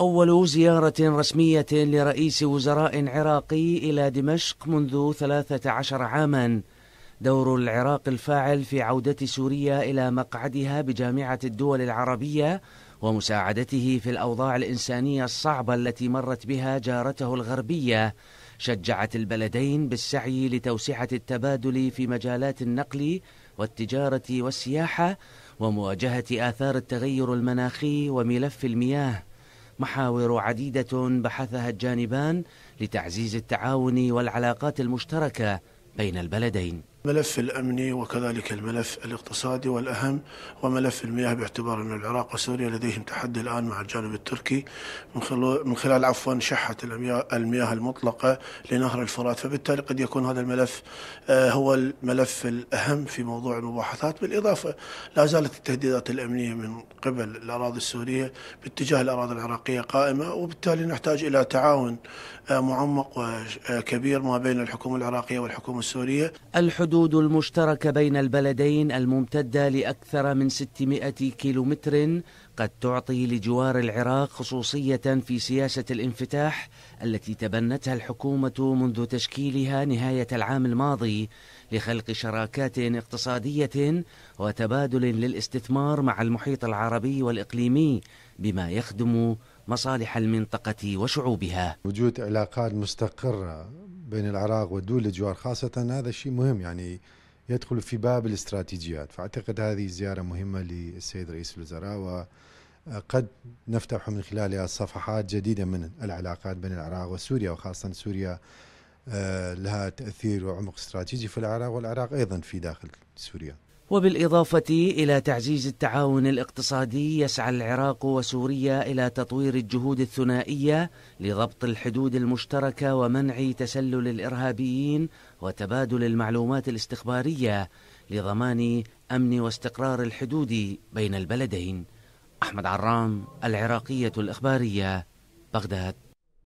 أول زيارة رسمية لرئيس وزراء عراقي إلى دمشق منذ 13 عاما دور العراق الفاعل في عودة سوريا إلى مقعدها بجامعة الدول العربية ومساعدته في الأوضاع الإنسانية الصعبة التي مرت بها جارته الغربية شجعت البلدين بالسعي لتوسعة التبادل في مجالات النقل والتجارة والسياحة ومواجهة آثار التغير المناخي وملف المياه محاور عديدة بحثها الجانبان لتعزيز التعاون والعلاقات المشتركة بين البلدين ملف الأمني وكذلك الملف الاقتصادي والأهم وملف المياه باعتبار أن العراق وسوريا لديهم تحدي الآن مع الجانب التركي من خلال عفوا شحة المياه المطلقة لنهر الفرات فبالتالي قد يكون هذا الملف آه، هو الملف الأهم في موضوع المباحثات بالإضافة لا زالت التهديدات الأمنية من قبل الأراضي السورية باتجاه الأراضي العراقية قائمة وبالتالي نحتاج إلى تعاون آه، معمق وكبير آه، ما بين الحكومة العراقية والحكومة السورية الحدود الحدود المشتركة بين البلدين الممتدة لأكثر من 600 كيلومتر قد تعطي لجوار العراق خصوصية في سياسة الانفتاح التي تبنتها الحكومة منذ تشكيلها نهاية العام الماضي لخلق شراكات اقتصادية وتبادل للاستثمار مع المحيط العربي والإقليمي بما يخدم مصالح المنطقة وشعوبها وجود علاقات مستقرة بين العراق والدول الجوار خاصة هذا الشيء مهم يعني يدخل في باب الاستراتيجيات فأعتقد هذه زيارة مهمة للسيد رئيس الوزراء وقد نفتح من خلالها صفحات جديدة من العلاقات بين العراق وسوريا وخاصة سوريا آه، لها تأثير وعمق استراتيجي في العراق والعراق أيضا في داخل سوريا وبالإضافة إلى تعزيز التعاون الاقتصادي يسعى العراق وسوريا إلى تطوير الجهود الثنائية لضبط الحدود المشتركة ومنع تسلل الإرهابيين وتبادل المعلومات الاستخبارية لضمان أمن واستقرار الحدود بين البلدين أحمد عرام العراقية الإخبارية بغداد